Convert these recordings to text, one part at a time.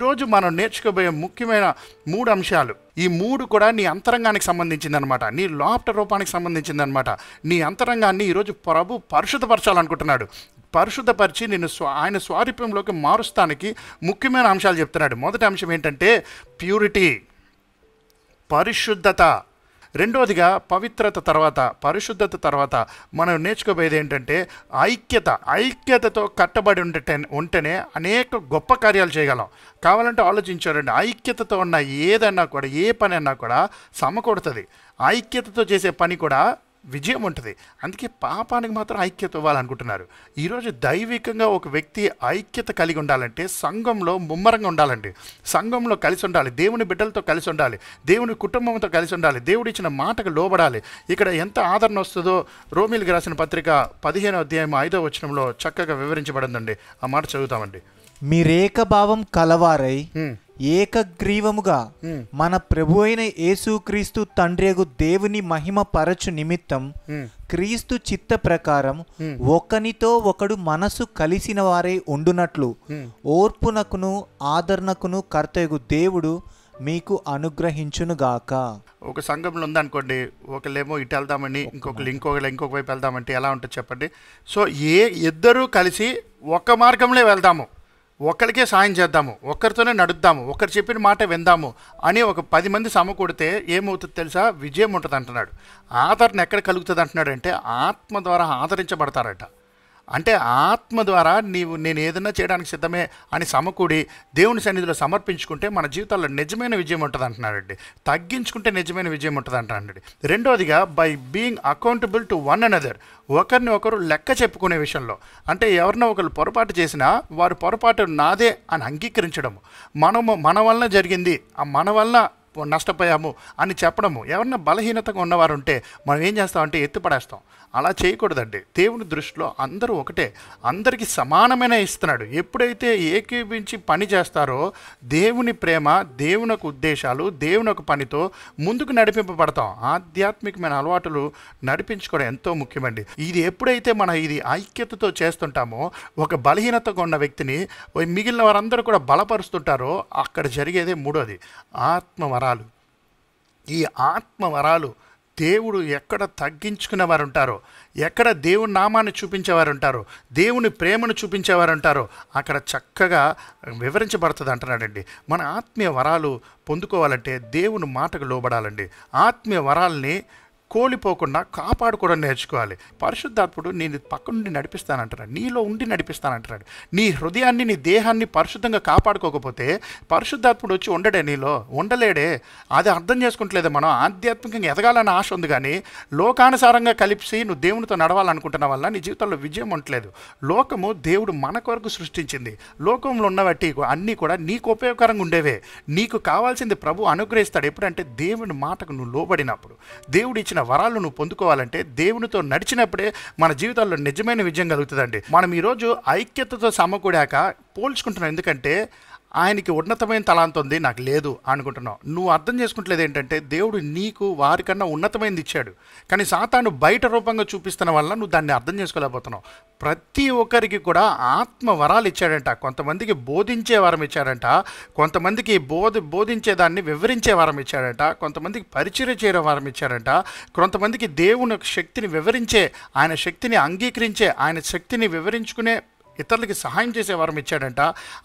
ఈరోజు మనం నేర్చుకోబోయే ముఖ్యమైన మూడు అంశాలు ఈ మూడు కూడా నీ అంతరంగానికి సంబంధించిందనమాట నీ లోపట రూపానికి సంబంధించిందనమాట నీ అంతరంగాన్ని ఈరోజు ప్రభు పరిశుద్ధపరచాలనుకుంటున్నాడు పరిశుద్ధపరిచి నిన్ను స్వ ఆయన స్వారూప్యంలోకి మారుస్తానికి ముఖ్యమైన అంశాలు చెప్తున్నాడు మొదటి అంశం ఏంటంటే ప్యూరిటీ పరిశుద్ధత రెండవదిగా పవిత్రత తర్వాత పరిశుద్ధత తర్వాత మనం నేర్చుకోబోయేది ఏంటంటే ఐక్యత ఐక్యతతో కట్టబడి ఉండట ఉంటేనే అనేక గొప్ప కార్యాలు చేయగలం కావాలంటే ఆలోచించారండి ఐక్యతతో ఉన్న ఏదన్నా కూడా ఏ పని అన్నా కూడా సమకూడుతుంది ఐక్యతతో చేసే పని కూడా విజయం ఉంటుంది అందుకే పాపానికి మాత్రం ఐక్యత ఇవ్వాలనుకుంటున్నారు ఈరోజు దైవికంగా ఒక వ్యక్తి ఐక్యత కలిగి ఉండాలంటే సంఘంలో ముమ్మరంగా ఉండాలండి సంఘంలో కలిసి ఉండాలి దేవుని బిడ్డలతో కలిసి ఉండాలి దేవుని కుటుంబంతో కలిసి ఉండాలి దేవుడు ఇచ్చిన మాటకు లోబడాలి ఇక్కడ ఎంత ఆదరణ వస్తుందో రోమిల్కి రాసిన పత్రిక పదిహేను అధ్యాయం ఐదో వచనంలో చక్కగా వివరించబడిందండి ఆ మాట చదువుతామండి మీరేకభావం కలవారై ఏకగ్రీవముగా మన ప్రభు అయిన యేసుక్రీస్తు తండ్రియగు దేవుని మహిమ పరచు నిమిత్తం క్రీస్తు చిత్త ప్రకారం ఒకనితో ఒకడు మనసు కలిసిన వారే ఉండునట్లు ఓర్పునకును ఆదరణకును కర్తయగు దేవుడు మీకు అనుగ్రహించునుగాక ఒక సంఘంలో ఉందనుకోండి ఒకళ్ళేమో ఇటు వెళ్దామని ఇంకొకళ్ళు ఇంకొకళ్ళు ఇంకొక వైపు వెళ్దామంటే ఎలా ఉంటుంది చెప్పండి సో ఏ ఇద్దరూ కలిసి ఒక మార్గంలో వెళ్దాము ఒకరికే సాయం చేద్దాము ఒక్కరితోనే నడుద్దాము ఒకరు చెప్పిన మాట విందాము అని ఒక పది మంది సమకూడితే ఏమవుతుంది తెలుసా విజయం ఉంటుంది అంటున్నాడు ఆదరణ ఎక్కడ కలుగుతుంది అంటున్నాడంటే ఆత్మ ద్వారా ఆదరించబడతారట అంటే ఆత్మ ద్వారా నీవు నేను ఏదన్నా చేయడానికి సిద్ధమే అని సమకూడి దేవుని సన్నిధిలో సమర్పించుకుంటే మన జీవితాల్లో నిజమైన విజయం ఉంటుంది అంటున్నాడండి తగ్గించుకుంటే నిజమైన విజయం ఉంటుంది అంటున్నాడండి రెండోదిగా by being accountable to one another ఒకరిని ఒకరు లెక్క చెప్పుకునే విషయంలో అంటే ఎవరినో ఒకరు పొరపాటు చేసినా వారు పొరపాటు నాదే అని అంగీకరించడం మనము మన వలన జరిగింది ఆ మన వలన నష్టపోయాము అని చెప్పడము ఎవరన్నా బలహీనతగా ఉన్నవారు ఉంటే మనం ఏం చేస్తామంటే ఎత్తిపడేస్తాం అలా చేయకూడదండి దేవుని దృష్టిలో అందరూ ఒకటే అందరికీ సమానమైన ఇస్తున్నాడు ఎప్పుడైతే ఏకీపించి పని చేస్తారో దేవుని ప్రేమ దేవుని యొక్క ఉద్దేశాలు దేవుని యొక్క పనితో ముందుకు నడిపింపబడతాం ఆధ్యాత్మికమైన అలవాటులు నడిపించుకోవడం ఎంతో ముఖ్యమండి ఇది ఎప్పుడైతే మనం ఇది ఐక్యతతో చేస్తుంటామో ఒక బలహీనతగా ఉన్న వ్యక్తిని మిగిలిన వారందరూ కూడా బలపరుస్తుంటారో అక్కడ జరిగేదే మూడోది ఆత్మ వరాలు ఈ ఆత్మవరాలు దేవుడు ఎక్కడ వారు ఉంటారో ఎక్కడ దేవుని నామాన్ని చూపించేవారు ఉంటారో దేవుని ప్రేమను చూపించేవారు ఉంటారో అక్కడ చక్కగా వివరించబడుతుంది అంటున్నాడండి మన ఆత్మీయ వరాలు పొందుకోవాలంటే దేవుని మాటకు లోబడాలండి ఆత్మీయ వరాలని కోలిపోకుండా కాపాడుకోవడం నేర్చుకోవాలి పరిశుద్ధాత్ముడు నేను పక్క నుండి నడిపిస్తానంటున్నాడు నీలో ఉండి నడిపిస్తానంటున్నాడు నీ హృదయాన్ని నీ దేహాన్ని పరిశుద్ధంగా కాపాడుకోకపోతే పరిశుద్ధాత్ముడు వచ్చి ఉండడే నీలో ఉండలేడే అది అర్థం చేసుకుంటలేదు మనం ఆధ్యాత్మికంగా ఎదగాలని ఆశ ఉంది కానీ లోకానుసారంగా కలిపి నువ్వు దేవునితో నడవాలనుకుంటున్న వల్ల నీ జీవితంలో విజయం ఉండలేదు లోకము దేవుడు మన కొరకు సృష్టించింది లోకంలో ఉన్నవట్టి అన్నీ కూడా నీకు ఉపయోగకరంగా ఉండేవే నీకు కావాల్సింది ప్రభు అనుగ్రహిస్తాడు ఎప్పుడంటే దేవుని మాటకు నువ్వు లోబడినప్పుడు దేవుడు ఇచ్చిన ఇచ్చిన వరాలు నువ్వు పొందుకోవాలంటే దేవునితో నడిచినప్పుడే మన జీవితాల్లో నిజమైన విజయం కలుగుతుందండి మనం ఈరోజు ఐక్యతతో సమకూడాక పోల్చుకుంటున్నాం ఎందుకంటే ఆయనకి ఉన్నతమైన తలాంత ఉంది నాకు లేదు అనుకుంటున్నావు నువ్వు అర్థం చేసుకుంటలేదు ఏంటంటే దేవుడు నీకు వారికన్నా ఉన్నతమైనది ఇచ్చాడు కానీ సాతాను బయట రూపంగా చూపిస్తున్న వల్ల నువ్వు దాన్ని అర్థం చేసుకోలేకపోతున్నావు ప్రతి ఒక్కరికి కూడా ఆత్మ వరాలు ఇచ్చాడంట కొంతమందికి బోధించే వరం ఇచ్చాడంట కొంతమందికి బోధ బోధించే దాన్ని వివరించే వరం ఇచ్చాడంట కొంతమందికి పరిచయం చేయడం వరం ఇచ్చాడంట కొంతమందికి దేవుని శక్తిని వివరించే ఆయన శక్తిని అంగీకరించే ఆయన శక్తిని వివరించుకునే ఇతరులకి సహాయం చేసే వరం ఇచ్చాడంట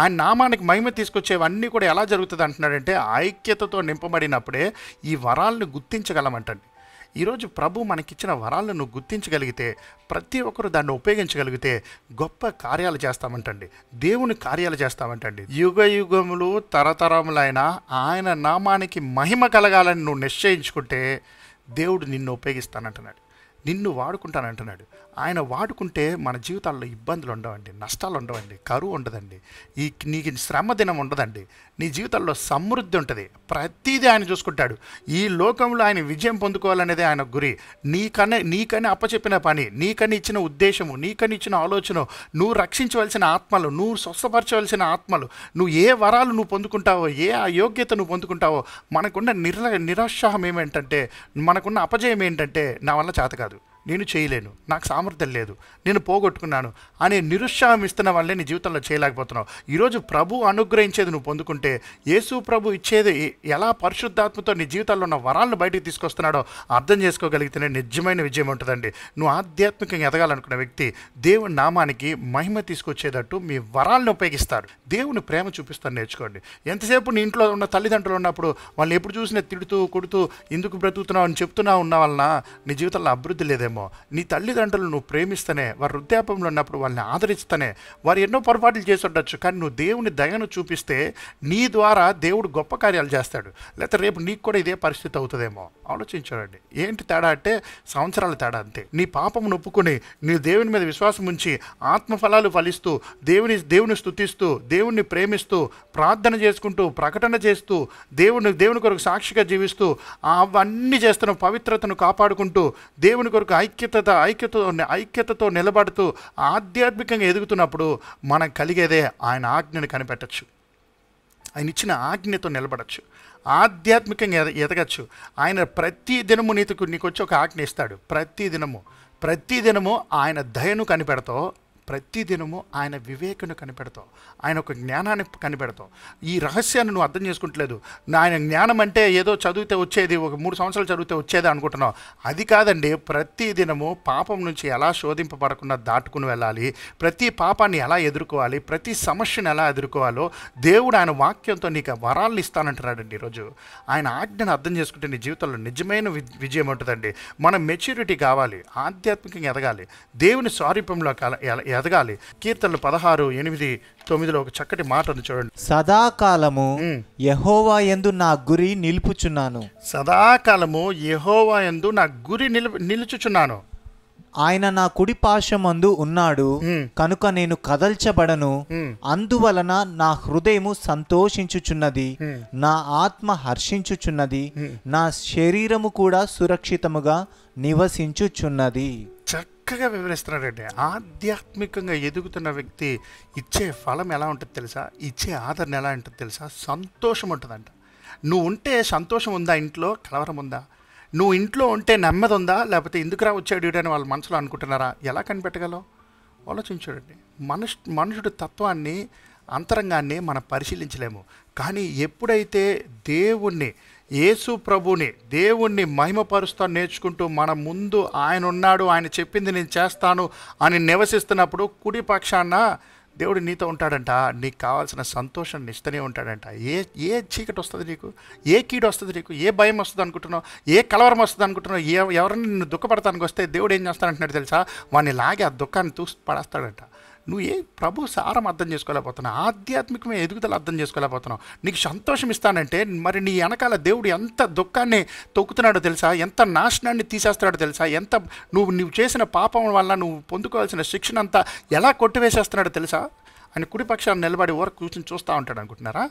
ఆయన నామానికి మహిమ తీసుకొచ్చేవన్నీ కూడా ఎలా జరుగుతుంది అంటున్నాడంటే ఐక్యతతో నింపబడినప్పుడే ఈ వరాలను గుర్తించగలమంటండి ఈరోజు ప్రభు మనకిచ్చిన వరాలను నువ్వు గుర్తించగలిగితే ప్రతి ఒక్కరు దాన్ని ఉపయోగించగలిగితే గొప్ప కార్యాలు చేస్తామంటండి దేవుని కార్యాలు చేస్తామంటండి యుగ యుగములు తరతరములైన ఆయన నామానికి మహిమ కలగాలని నువ్వు నిశ్చయించుకుంటే దేవుడు నిన్ను ఉపయోగిస్తానంటున్నాడు నిన్ను వాడుకుంటానంటున్నాడు ఆయన వాడుకుంటే మన జీవితాల్లో ఇబ్బందులు ఉండవండి నష్టాలు ఉండవండి కరువు ఉండదండి ఈ నీకు శ్రమ దినం ఉండదండి నీ జీవితంలో సమృద్ధి ఉంటుంది ప్రతిదీ ఆయన చూసుకుంటాడు ఈ లోకంలో ఆయన విజయం పొందుకోవాలనేదే ఆయన గురి నీకనే నీకని అప్పచెప్పిన పని నీకని ఇచ్చిన ఉద్దేశము నీకని ఇచ్చిన ఆలోచన నువ్వు రక్షించవలసిన ఆత్మలు నువ్వు స్వస్థపరచవలసిన ఆత్మలు నువ్వు ఏ వరాలు నువ్వు పొందుకుంటావో ఏ అయోగ్యత నువ్వు పొందుకుంటావో మనకున్న నిర నిరుత్సాహం ఏమేంటంటే మనకున్న అపజయం ఏంటంటే నా వల్ల చేత కాదు నేను చేయలేను నాకు సామర్థ్యం లేదు నేను పోగొట్టుకున్నాను అనే నిరుత్సాహం ఇస్తున్న వాళ్ళే నీ జీవితంలో చేయలేకపోతున్నావు ఈరోజు ప్రభు అనుగ్రహించేది నువ్వు పొందుకుంటే యేసు ప్రభు ఇచ్చేది ఎలా పరిశుద్ధాత్మతో నీ జీవితంలో ఉన్న వరాలను బయటికి తీసుకొస్తున్నాడో అర్థం చేసుకోగలిగితేనే నిజమైన విజయం ఉంటుందండి నువ్వు ఆధ్యాత్మికంగా ఎదగాలనుకున్న వ్యక్తి దేవుని నామానికి మహిమ తీసుకొచ్చేటట్టు మీ వరాలను ఉపయోగిస్తారు దేవుని ప్రేమ చూపిస్తాను నేర్చుకోండి ఎంతసేపు నీ ఇంట్లో ఉన్న తల్లిదండ్రులు ఉన్నప్పుడు వాళ్ళు ఎప్పుడు చూసినా తిడుతూ కొడుతూ ఎందుకు బ్రతుకుతున్నావు అని చెప్తున్నా ఉన్న వలన నీ జీవితంలో అభివృద్ధి లేదేమో ఏమో నీ తల్లిదండ్రులను నువ్వు ప్రేమిస్తేనే వారు వృద్ధాపంలో ఉన్నప్పుడు వాళ్ళని ఆదరిస్తేనే వారు ఎన్నో పొరపాట్లు చేసి ఉండొచ్చు కానీ నువ్వు దేవుని దయను చూపిస్తే నీ ద్వారా దేవుడు గొప్ప కార్యాలు చేస్తాడు లేకపోతే రేపు నీకు కూడా ఇదే పరిస్థితి అవుతుందేమో ఆలోచించాడండి ఏంటి తేడా అంటే సంవత్సరాల తేడా అంతే నీ పాపం నొప్పుకుని నీ దేవుని మీద విశ్వాసం ఉంచి ఆత్మఫలాలు ఫలిస్తూ దేవుని దేవుని స్థుతిస్తూ దేవుణ్ణి ప్రేమిస్తూ ప్రార్థన చేసుకుంటూ ప్రకటన చేస్తూ దేవుని దేవుని కొరకు సాక్షిగా జీవిస్తూ అవన్నీ చేస్తున్న పవిత్రతను కాపాడుకుంటూ దేవుని కొరకు ఐక్యత ఐక్యతతో ఐక్యతతో నిలబడుతూ ఆధ్యాత్మికంగా ఎదుగుతున్నప్పుడు మనం కలిగేదే ఆయన ఆజ్ఞను కనిపెట్టచ్చు ఆయన ఇచ్చిన ఆజ్ఞతో నిలబడచ్చు ఆధ్యాత్మికంగా ఎదగచ్చు ఆయన ప్రతి దినము నీకు నీకు వచ్చి ఒక ఆజ్ఞ ఇస్తాడు ప్రతి దినము ప్రతి దినము ఆయన దయను కనిపెడతావు ప్రతిదినము ఆయన వివేకను కనిపెడతావు ఆయన ఒక జ్ఞానాన్ని కనిపెడతావు ఈ రహస్యాన్ని నువ్వు అర్థం చేసుకుంటలేదు ఆయన జ్ఞానం అంటే ఏదో చదివితే వచ్చేది ఒక మూడు సంవత్సరాలు చదివితే వచ్చేది అనుకుంటున్నావు అది కాదండి ప్రతిదినము పాపం నుంచి ఎలా శోధింపబడకుండా దాటుకుని వెళ్ళాలి ప్రతి పాపాన్ని ఎలా ఎదుర్కోవాలి ప్రతి సమస్యను ఎలా ఎదుర్కోవాలో దేవుడు ఆయన వాక్యంతో నీకు వరాలు ఇస్తానంటున్నాడండి ఈరోజు ఆయన ఆజ్ఞను అర్థం చేసుకుంటే నీ జీవితంలో నిజమైన విజయం ఉంటుందండి మనం మెచ్యూరిటీ కావాలి ఆధ్యాత్మికంగా ఎదగాలి దేవుని స్వారూపంలో ఎదగాలి కీర్తనలు పదహారు ఎనిమిది తొమ్మిదిలో ఒక చక్కటి మాటను చూడండి సదాకాలము యహోవా ఎందు నా గురి నిలుపుచున్నాను సదాకాలము యహోవా ఎందు నా గురి నిలు నిలుచుచున్నాను ఆయన నా కుడి పాశమందు ఉన్నాడు కనుక నేను కదల్చబడను అందువలన నా హృదయము సంతోషించుచున్నది నా ఆత్మ హర్షించుచున్నది నా శరీరము కూడా సురక్షితముగా నివసించుచున్నది చక్కగా వివరిస్తున్నాడండి ఆధ్యాత్మికంగా ఎదుగుతున్న వ్యక్తి ఇచ్చే ఫలం ఎలా ఉంటుంది తెలుసా ఇచ్చే ఆదరణ ఎలా ఉంటుంది తెలుసా సంతోషం ఉంటుందంట నువ్వు ఉంటే సంతోషం ఉందా ఇంట్లో కలవరం ఉందా నువ్వు ఇంట్లో ఉంటే నెమ్మది ఉందా లేకపోతే ఎందుకురా వచ్చాడు అని వాళ్ళ మనసులో అనుకుంటున్నారా ఎలా కనిపెట్టగలవు ఆలోచించాడండి మనుష్ మనుషుడు తత్వాన్ని అంతరంగాన్ని మనం పరిశీలించలేము కానీ ఎప్పుడైతే దేవుణ్ణి యేసు ప్రభుని దేవుణ్ణి మహిమపరుస్తా నేర్చుకుంటూ మన ముందు ఆయన ఉన్నాడు ఆయన చెప్పింది నేను చేస్తాను అని నివసిస్తున్నప్పుడు కుడి పక్షాన దేవుడు నీతో ఉంటాడంట నీకు కావాల్సిన సంతోషాన్ని ఇస్తూనే ఉంటాడంట ఏ ఏ చీకటి వస్తుంది నీకు ఏ కీడు వస్తుంది నీకు ఏ భయం వస్తుంది అనుకుంటున్నావు ఏ కలవరం వస్తుంది అనుకుంటున్నావు ఏ ఎవరిని నిన్ను దుఃఖపడతానికి వస్తే దేవుడు ఏం చేస్తానంటున్నాడు తెలుసా వాడిని లాగే ఆ దుఃఖాన్ని తూసి పడేస్తాడంట నువ్వు ఏ ప్రభు సారం అర్థం చేసుకోలేకపోతున్నావు ఆధ్యాత్మికమైన ఎదుగుదల అర్థం చేసుకోలేకపోతున్నావు నీకు సంతోషం ఇస్తానంటే మరి నీ వెనకాల దేవుడు ఎంత దుఃఖాన్ని తొక్కుతున్నాడో తెలుసా ఎంత నాశనాన్ని తీసేస్తున్నాడో తెలుసా ఎంత నువ్వు నువ్వు చేసిన పాపం వల్ల నువ్వు పొందుకోవాల్సిన శిక్షణ అంతా ఎలా కొట్టివేసేస్తున్నాడో తెలుసా అని కుడిపక్షాన్ని నిలబడి వరకు కూర్చుని చూస్తూ ఉంటాడు అనుకుంటున్నారా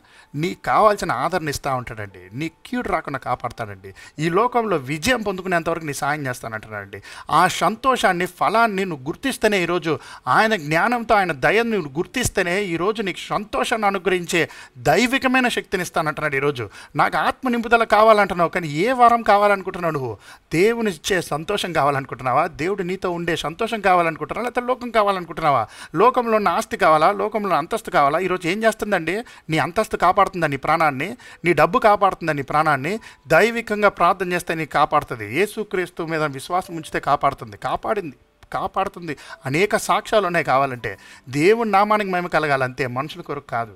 నీకు కావాల్సిన ఆదరణ ఇస్తూ ఉంటాడండి నీ క్యూడు రాకుండా కాపాడతాడండి ఈ లోకంలో విజయం పొందుకునేంతవరకు నీ సాయం చేస్తానంటాడండి ఆ సంతోషాన్ని ఫలాన్ని నువ్వు గుర్తిస్తేనే ఈరోజు ఆయన జ్ఞానంతో ఆయన దయను నువ్వు గుర్తిస్తేనే ఈరోజు నీకు సంతోషాన్ని అనుగ్రహించే దైవికమైన శక్తిని ఇస్తానంటున్నాడు ఈరోజు నాకు ఆత్మ నింపుదల కావాలంటున్నావు కానీ ఏ వరం కావాలనుకుంటున్నావు నువ్వు దేవుని ఇచ్చే సంతోషం కావాలనుకుంటున్నావా దేవుడు నీతో ఉండే సంతోషం కావాలనుకుంటున్నావా లేకపోతే లోకం కావాలనుకుంటున్నావా లోకంలో ఉన్న ఆస్తి కావాలా లోకంలో అంతస్తు కావాలా ఈరోజు ఏం చేస్తుందండి నీ అంతస్తు నీ ప్రాణాన్ని నీ డబ్బు నీ ప్రాణాన్ని దైవికంగా ప్రార్థన చేస్తే నీకు కాపాడుతుంది యేసుక్రీస్తు మీద విశ్వాసం ఉంచితే కాపాడుతుంది కాపాడింది కాపాడుతుంది అనేక సాక్ష్యాలు ఉన్నాయి కావాలంటే దేవుని నామానికి మేము కలగాలంతే మనుషుల కొరకు కాదు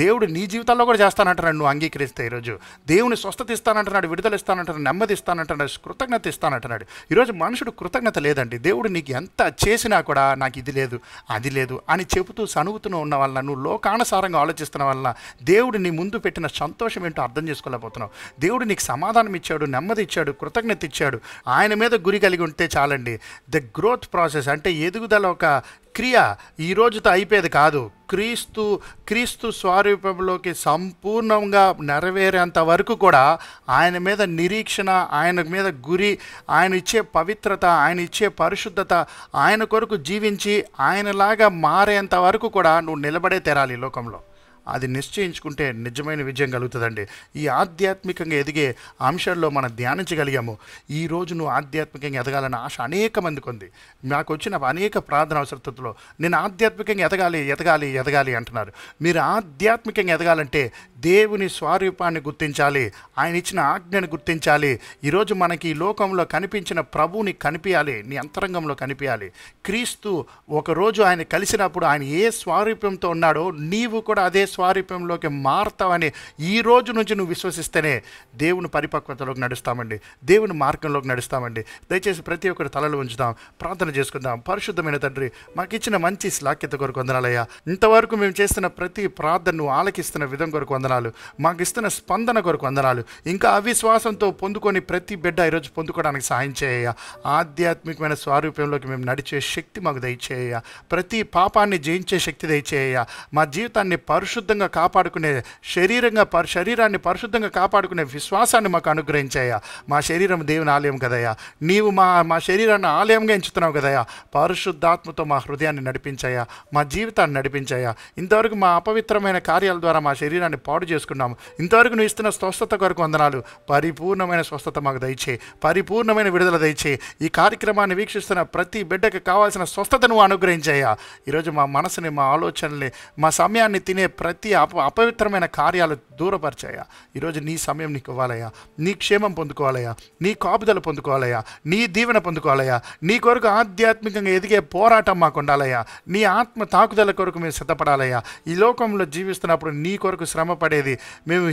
దేవుడు నీ జీవితాల్లో కూడా చేస్తానంటున్నాడు నువ్వు అంగీకరిస్తే ఈరోజు దేవుని స్వస్థత ఇస్తానంటున్నాడు విడుదల ఇస్తానంటున్నాడు నెమ్మది ఇస్తానంటున్నాడు కృతజ్ఞత ఇస్తానంటున్నాడు ఈరోజు మనుషుడు కృతజ్ఞత లేదండి దేవుడు నీకు ఎంత చేసినా కూడా నాకు ఇది లేదు అది లేదు అని చెబుతూ సనుగుతూనే ఉన్న వలన నువ్వు లోకానుసారంగా ఆలోచిస్తున్న వలన దేవుడు నీ ముందు పెట్టిన సంతోషం ఏంటో అర్థం చేసుకోలేకపోతున్నావు దేవుడు నీకు సమాధానం ఇచ్చాడు నెమ్మది ఇచ్చాడు కృతజ్ఞత ఇచ్చాడు ఆయన మీద గురి కలిగి ఉంటే చాలండి ద గ్రోత్ ప్రాసెస్ అంటే ఎదుగుదల ఒక క్రియ ఈ రోజుతో అయిపోయేది కాదు క్రీస్తు క్రీస్తు స్వరూపంలోకి సంపూర్ణంగా నెరవేరేంత వరకు కూడా ఆయన మీద నిరీక్షణ ఆయన మీద గురి ఆయన ఇచ్చే పవిత్రత ఆయన ఇచ్చే పరిశుద్ధత ఆయన కొరకు జీవించి ఆయనలాగా మారేంత వరకు కూడా నువ్వు నిలబడే తెరాలి లోకంలో అది నిశ్చయించుకుంటే నిజమైన విజయం కలుగుతుందండి ఈ ఆధ్యాత్మికంగా ఎదిగే అంశాల్లో మనం ధ్యానించగలిగాము ఈ నువ్వు ఆధ్యాత్మికంగా ఎదగాలన్న ఆశ అనేక మందికి ఉంది నాకు వచ్చిన అనేక ప్రార్థన అవసరతలో నేను ఆధ్యాత్మికంగా ఎదగాలి ఎదగాలి ఎదగాలి అంటున్నారు మీరు ఆధ్యాత్మికంగా ఎదగాలంటే దేవుని స్వరూపాన్ని గుర్తించాలి ఆయన ఇచ్చిన ఆజ్ఞను గుర్తించాలి ఈరోజు మనకి ఈ లోకంలో కనిపించిన ప్రభువుని కనిపించాలి నీ అంతరంగంలో కనిపించాలి క్రీస్తు ఒకరోజు ఆయన కలిసినప్పుడు ఆయన ఏ స్వారూప్యంతో ఉన్నాడో నీవు కూడా అదే స్వారూప్యంలోకి మారతావని ఈ రోజు నుంచి నువ్వు విశ్వసిస్తేనే దేవుని పరిపక్వతలోకి నడుస్తామండి దేవుని మార్గంలోకి నడుస్తామండి దయచేసి ప్రతి ఒక్కరి తలలు ఉంచుదాం ప్రార్థన చేసుకుందాం పరిశుద్ధమైన తండ్రి మాకు ఇచ్చిన మంచి శ్లాఖ్యత కొరకు వందనాలయ్యా ఇంతవరకు మేము చేస్తున్న ప్రతి ప్రార్థనను ఆలకిస్తున్న విధం కొరకు వందనాలు మాకు ఇస్తున్న స్పందన కొరకు వందనాలు ఇంకా అవిశ్వాసంతో పొందుకొని ప్రతి బిడ్డ ఈరోజు పొందుకోవడానికి సహాయం చేయ ఆధ్యాత్మికమైన స్వారూప్యంలోకి మేము నడిచే శక్తి మాకు దయచేయ ప్రతి పాపాన్ని జయించే శక్తి దయచేయ మా జీవితాన్ని పరిశుద్ధ పరిశుద్ధంగా కాపాడుకునే శరీరంగా పరి శరీరాన్ని పరిశుద్ధంగా కాపాడుకునే విశ్వాసాన్ని మాకు అనుగ్రహించాయా మా శరీరం దేవుని ఆలయం కదయ్యా నీవు మా మా శరీరాన్ని ఆలయంగా ఎంచుతున్నావు కదయ్యా పరిశుద్ధాత్మతో మా హృదయాన్ని నడిపించాయా మా జీవితాన్ని నడిపించాయా ఇంతవరకు మా అపవిత్రమైన కార్యాల ద్వారా మా శరీరాన్ని పాడు చేసుకున్నాము ఇంతవరకు నువ్వు ఇస్తున్న స్వస్థత కొరకు వందనాలు పరిపూర్ణమైన స్వస్థత మాకు దయచే పరిపూర్ణమైన విడుదల దయచే ఈ కార్యక్రమాన్ని వీక్షిస్తున్న ప్రతి బిడ్డకు కావాల్సిన స్వస్థత నువ్వు అనుగ్రహించాయా ఈరోజు మా మనసుని మా ఆలోచనల్ని మా సమయాన్ని తినే ప్రతి ప్రతి అప అపవిత్రమైన కార్యాలు దూరపరిచాయా ఈరోజు నీ సమయం నీకు ఇవ్వాలయ్యా నీ క్షేమం పొందుకోవాలయ్యా నీ కాపుదలు పొందుకోవాలయ్యా నీ దీవెన పొందుకోవాలయ్యా నీ కొరకు ఆధ్యాత్మికంగా ఎదిగే పోరాటం మాకు ఉండాలయ్యా నీ ఆత్మ తాకుదల కొరకు మేము సిద్ధపడాలయ్యా ఈ లోకంలో జీవిస్తున్నప్పుడు నీ కొరకు శ్రమ పడేది మేము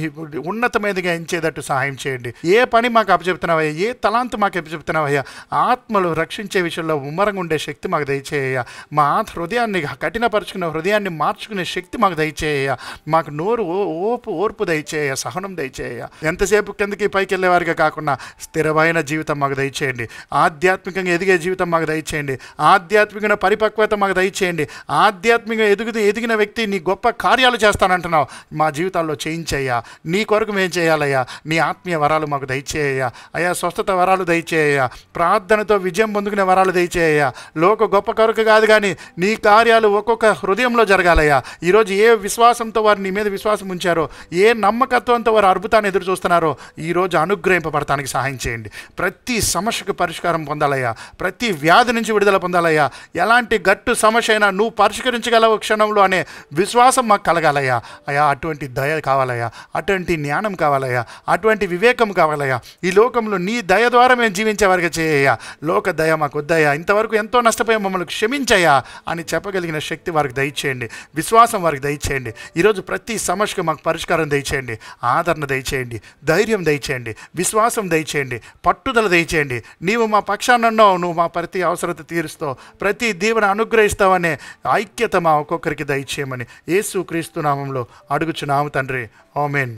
ఉన్నతమైనదిగా ఎంచేటట్టు సహాయం చేయండి ఏ పని మాకు అప్పచెప్తున్నావయ్యా ఏ తలాంతు మాకు అప్పచెప్తున్నావయ్యా ఆత్మలు రక్షించే విషయంలో ఉమ్మరంగా ఉండే శక్తి మాకు దయచేయ మా హృదయాన్ని కఠినపరుచుకున్న హృదయాన్ని మార్చుకునే శక్తి మాకు దయచేయ దయచేయ్యా మాకు నోరు ఓపు ఓర్పు దయచేయ సహనం దయచేయ ఎంతసేపు కిందకి పైకి వెళ్ళేవారిగా కాకుండా స్థిరమైన జీవితం మాకు దయచేయండి ఆధ్యాత్మికంగా ఎదిగే జీవితం మాకు దయచేయండి ఆధ్యాత్మికమైన పరిపక్వత మాకు దయచేయండి ఆధ్యాత్మికంగా ఎదుగు ఎదిగిన వ్యక్తి నీ గొప్ప కార్యాలు చేస్తానంటున్నావు మా జీవితాల్లో చేయించయ్యా నీ కొరకు మేము చేయాలయ్యా నీ ఆత్మీయ వరాలు మాకు దయచేయ అయ్యా స్వస్థత వరాలు దయచేయ ప్రార్థనతో విజయం పొందుకునే వరాలు దయచేయ లోక గొప్ప కొరకు కాదు కానీ నీ కార్యాలు ఒక్కొక్క హృదయంలో జరగాలయ్యా ఈరోజు ఏ విశ్వాస విశ్వాసంతో వారు నీ మీద విశ్వాసం ఉంచారో ఏ నమ్మకత్వంతో వారు అద్భుతాన్ని ఎదురు చూస్తున్నారో ఈరోజు అనుగ్రహింపబడటానికి సహాయం చేయండి ప్రతి సమస్యకు పరిష్కారం పొందాలయ్యా ప్రతి వ్యాధి నుంచి విడుదల పొందాలయ్యా ఎలాంటి గట్టు సమస్య అయినా నువ్వు పరిష్కరించగలవు క్షణంలో అనే విశ్వాసం మాకు కలగాలయ్యా అయ్యా అటువంటి దయ కావాలయ్యా అటువంటి జ్ఞానం కావాలయ్యా అటువంటి వివేకం కావాలయ్యా ఈ లోకంలో నీ దయ ద్వారా మేము వారికి చేయ్యా లోక దయ మాకు వద్దయ్యా ఇంతవరకు ఎంతో నష్టపోయి మమ్మల్ని క్షమించయ్యా అని చెప్పగలిగిన శక్తి వారికి దయచేయండి విశ్వాసం వారికి దయచేయండి ఈరోజు ప్రతి సమస్యకు మాకు పరిష్కారం దయచేయండి ఆదరణ దయచేయండి ధైర్యం దయచేయండి విశ్వాసం దయచేయండి పట్టుదల దయచేయండి నీవు మా పక్షానున్నావు నువ్వు మా ప్రతి అవసరత తీరుస్తావు ప్రతి దీవెన అనుగ్రహిస్తావనే ఐక్యత మా ఒక్కొక్కరికి దయచేయమని యేసు క్రీస్తు నామంలో అడుగుచున్నాము తండ్రి ఓమేన్